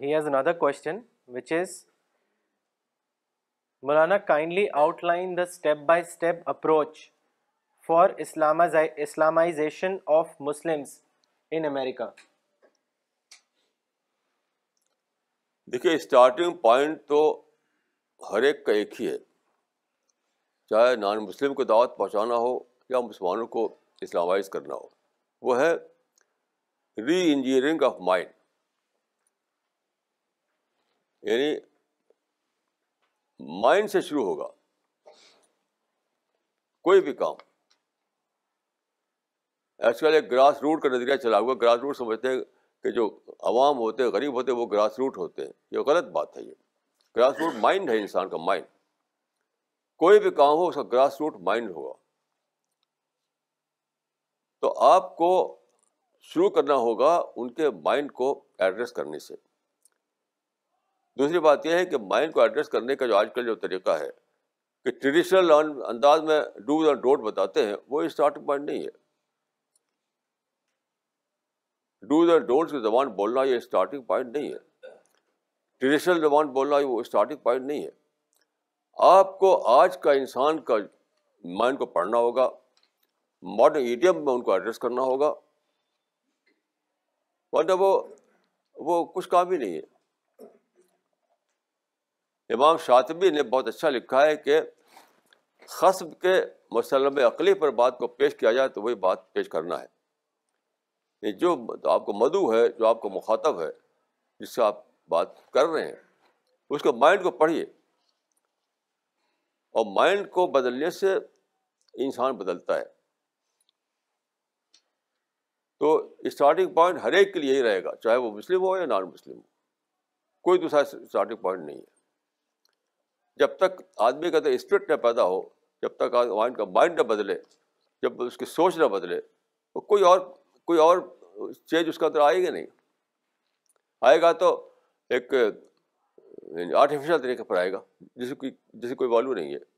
he has another question which is Mulana kindly outline the step by step approach for Islamization of Muslims in America. देखिए starting point तो हर एक का एक ही है चाहे नॉन मुस्लिम को दावत पहुंचाना हो या मुसलमानों को इस्लामाइज करना हो वो है री इंजीनियरिंग ऑफ माइंड यानी माइंड से शुरू होगा कोई भी काम आजकल एक ग्रास रूट का नज़रिया चला हुआ ग्रास रूट समझते हैं कि जो आवाम होते हैं गरीब होते हैं वो ग्रास रूट होते हैं ये गलत बात है ये ग्रास रूट माइंड है इंसान का माइंड कोई भी काम हो उसका ग्रास रूट माइंड होगा तो आपको शुरू करना होगा उनके माइंड को एड्रेस करने से दूसरी बात यह है कि माइंड को एड्रेस करने का जो आजकल जो तरीका है कि ट्रेडिशनल अंदाज में डूज और डोट बताते हैं वो स्टार्टिंग पॉइंट नहीं है डूज और डोट की जबान बोलना ये स्टार्टिंग पॉइंट नहीं है ट्रेडिशनल जबान बोलना वो स्टार्टिंग पॉइंट नहीं है आपको आज का इंसान का माइंड को पढ़ना होगा मॉडर्न ईडियम में उनको एड्रेस करना होगा वरना मतलब वो वो कुछ काम ही नहीं है इमाम शातबी ने बहुत अच्छा लिखा है कि खसब के मसलम अकली पर बात को पेश किया जाए तो वही बात पेश करना है जो तो आपको मधु है जो आपको मुखातब है जिससे आप बात कर रहे हैं उसको माइंड को पढ़िए और माइंड को बदलने से इंसान बदलता है तो स्टार्टिंग पॉइंट हर एक के लिए ही रहेगा चाहे वो मुस्लिम हो या नॉन मुस्लिम हो कोई दूसरा स्टार्टिंग पॉइंट नहीं है जब तक आदमी का तो स्पिरिट न पैदा हो जब तक माइंड का माइंड न बदले जब उसकी सोच न बदले तो कोई और कोई और चेंज उसका अंदर आएगा नहीं आएगा तो एक आर्टिफिशियल तरीके पर आएगा जिसे कोई जिसे कोई वैल्यू नहीं है